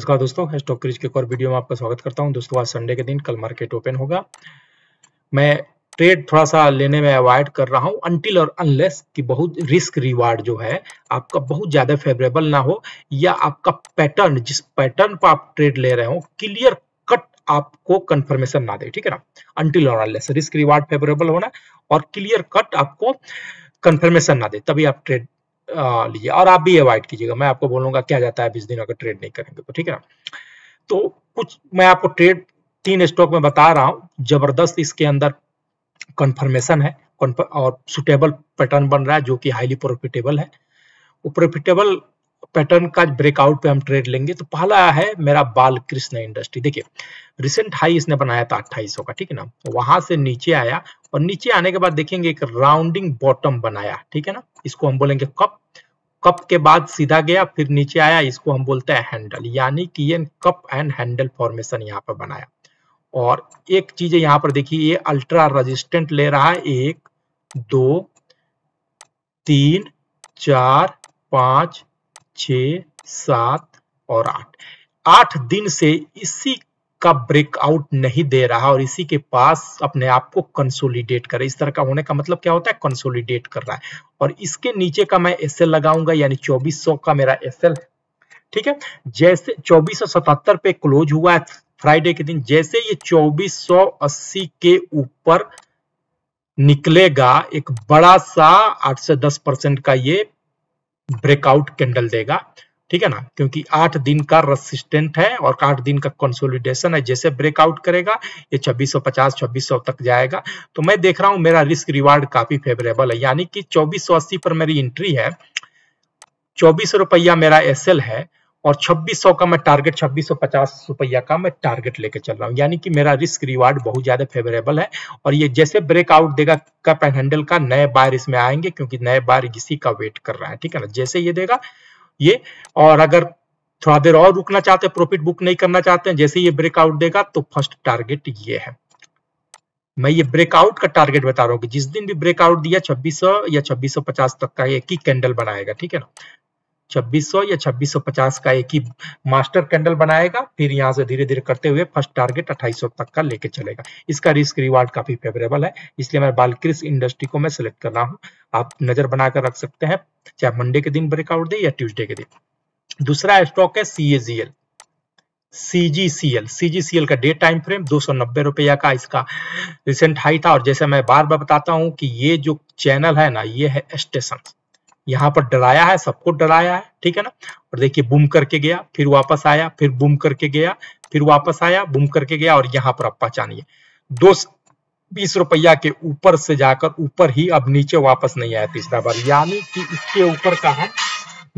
नमस्कार दोस्तों stock crease के एक और वीडियो में आपका स्वागत करता हूं दोस्तों आज संडे के दिन कल मार्केट ओपन होगा मैं ट्रेड थोड़ा सा लेने में अवॉइड कर रहा हूं अंटिल और अनलेस कि बहुत रिस्क रिवार्ड जो है आपका बहुत ज्यादा फेवरेबल ना हो या आपका पैटर्न जिस पैटर्न पर आप ट्रेड ले रहे हो क्लियर कट आपको कंफर्मेशन ना दे ठीक है ना अंटिल और अनलेस रिस्क रिवार्ड फेवरेबल होना और क्लियर कट आपको कंफर्मेशन ना दे तभी आप ट्रेड लीजिए और आप भी अवॉइड कीजिएगा मैं आपको बोलूंगा क्या जाता है बीस दिन अगर ट्रेड नहीं करेंगे तो ठीक है ना तो कुछ मैं आपको ट्रेड तीन स्टॉक में बता रहा हूँ जबरदस्त इसके अंदर कंफर्मेशन है और सुटेबल पैटर्न बन रहा है जो कि हाईली प्रॉफिटेबल है वो प्रॉफिटेबल पैटर्न का ब्रेकआउट पे हम ट्रेड लेंगे तो पहला है मेरा बाल कृष्ण इंडस्ट्री देखिए रिसेंट हाई इसने बनाया था अट्ठाईस का ठीक है ना वहां से नीचे आया और नीचे आने के बाद देखेंगे एक राउंडिंग बॉटम बनाया ठीक है ना इसको हम बोलेंगे कप कप के बाद सीधा गया फिर नीचे आया इसको हम बोलते हैं हैंडल यानी कि ये कप एंड हैंडल फॉर्मेशन यहाँ पर बनाया और एक चीज यहाँ पर देखिए ये अल्ट्रा रजिस्टेंट ले रहा है एक दो तीन चार पांच छ सात और आठ आठ दिन से इसी का ब्रेकआउट नहीं दे रहा और इसी के पास अपने आप को कंसोलिडेट कर इस तरह का होने का मतलब क्या होता है कंसोलिडेट कर रहा है और इसके नीचे का मैं एस लगाऊंगा यानी 2400 का मेरा एस ठीक है जैसे 2477 पे क्लोज हुआ है फ्राइडे के दिन जैसे ये 2480 के ऊपर निकलेगा एक बड़ा सा आठ से दस परसेंट का ये ब्रेकआउट कैंडल देगा ठीक है ना क्योंकि आठ दिन का रसिस्टेंट है और आठ दिन का कंसोलिडेशन है जैसे ब्रेकआउट करेगा ये 2650 2600 तक जाएगा तो मैं देख रहा हूं मेरा रिस्क रिवार्ड काफी फेवरेबल है यानी कि 2480 पर मेरी एंट्री है चौबीस रुपया मेरा एस है और 2600 का मैं टारगेट 2650 रुपया का मैं टारगेट लेके चल रहा हूँ यानी कि मेरा रिस्क रिवार्ड बहुत ज्यादा फेवरेबल है और ये जैसे ब्रेकआउट देगा का पैन हैंडल का नए बार इसमें आएंगे क्योंकि नए बार इसी का वेट कर रहा है ठीक है ना जैसे ये देगा ये और अगर थोड़ा देर और रुकना चाहते हैं प्रॉफिट बुक नहीं करना चाहते हैं जैसे ये ब्रेकआउट देगा तो फर्स्ट टारगेट ये है मैं ये ब्रेकआउट का टारगेट बता रहा हूँ कि जिस दिन भी ब्रेकआउट दिया 2600 या 2650 तक का एक ही कैंडल बनाएगा ठीक है ना 2600 या 2650 का एक ही मास्टर कैंडल बनाएगा फिर यहाँ से धीरे धीरे करते हुए फर्स्ट टारगेट 2800 तक का लेके चलेगा इसका रिस्क रिवार्ड काफी फेवरेबल है इसलिए मैं बालक्रिस इंडस्ट्री को मैं सिलेक्ट कर रहा हूँ आप नजर बनाकर रख सकते हैं चाहे मंडे के दिन ब्रेकआउट दे या ट्यूजडे के दिन दूसरा स्टॉक है सीएजीएल CGCL, CGCL का डे टाइम फ्रेम दो सौ नब्बे रुपया का इसका रिसेंट हाई था और जैसे मैं बार बार बताता हूं कि ये जो चैनल है ना ये है स्टेशन यहाँ पर डराया है सबको डराया है ठीक है ना और देखिए बुम करके गया फिर वापस आया फिर बुम करके गया फिर वापस आया बुम करके गया और यहाँ पर आप पहचानिए दो बीस रुपया के ऊपर से जाकर ऊपर ही अब नीचे वापस नहीं आया तीसरा बार यानी कि इसके ऊपर का हम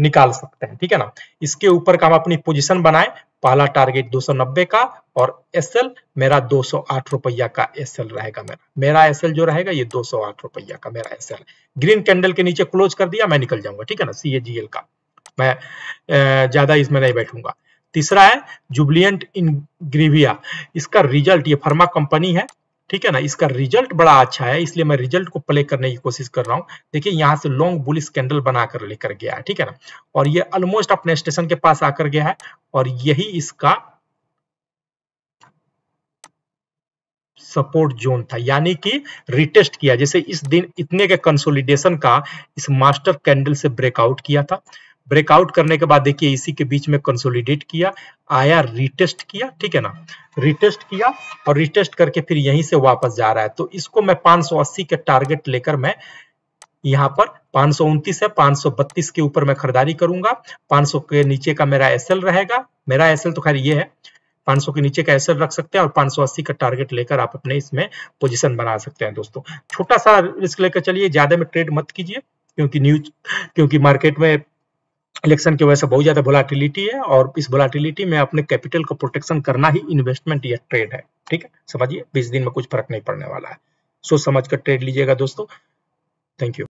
निकाल सकते हैं ठीक है ना इसके ऊपर का हम अपनी पोजिशन बनाए पहला टारगेट दो का और एस एल मेरा दो सौ आठ रुपया का एस एल रहेगा मेरा मेरा एस एल जो रहेगा ये दो सौ आठ रुपया का मेरा एस एल ग्रीन कैंडल के नीचे क्लोज कर दिया मैं निकल जाऊंगा ठीक है ना सी ए जी एल का मैं ज्यादा इसमें नहीं बैठूंगा तीसरा है जुबलियंट इन ग्रीविया इसका रिजल्ट ये फर्मा कंपनी है ठीक है ना इसका रिजल्ट बड़ा अच्छा है इसलिए मैं रिजल्ट को प्ले करने की कोशिश कर रहा हूँ देखिए यहाँ से लॉन्ग बुलिस कैंडल बनाकर लेकर गया है ठीक है ना और ये ऑलमोस्ट अपने स्टेशन के पास आकर गया है और यही इसका सपोर्ट जोन था यानी कि रिटेस्ट किया जैसे इस दिन इतने के कंसोलिडेशन का इस मास्टर कैंडल से ब्रेकआउट किया था ब्रेकआउट करने के बाद देखिए इसी के बीच में कंसोलिडेट किया आया रिटेस्ट किया ठीक है ना रिटेस्ट किया और रिटेस्ट करके फिर यहीं से वापस जा रहा है तो इसको मैं 580 के टारगेट लेकर मैं यहाँ पर पांच है 532 के ऊपर मैं खरीदारी करूंगा 500 के नीचे का मेरा एसएल रहेगा मेरा एसएल तो खैर ये है 500 के नीचे का एसर रख सकते हैं और 580 का टारगेट लेकर आप अपने इसमें पोजीशन बना सकते हैं दोस्तों छोटा सा रिस्क लेकर चलिए ज्यादा में ट्रेड मत कीजिए क्योंकि न्यूज क्योंकि मार्केट में इलेक्शन की वजह से बहुत ज्यादा वोलाटिलिटी है और इस वोलाटिलिटी में अपने कैपिटल का प्रोटेक्शन करना ही इन्वेस्टमेंट या ट्रेड है ठीक है समझिए बीस दिन में कुछ फर्क नहीं पड़ने वाला है सोच समझ कर ट्रेड लीजिएगा दोस्तों थैंक यू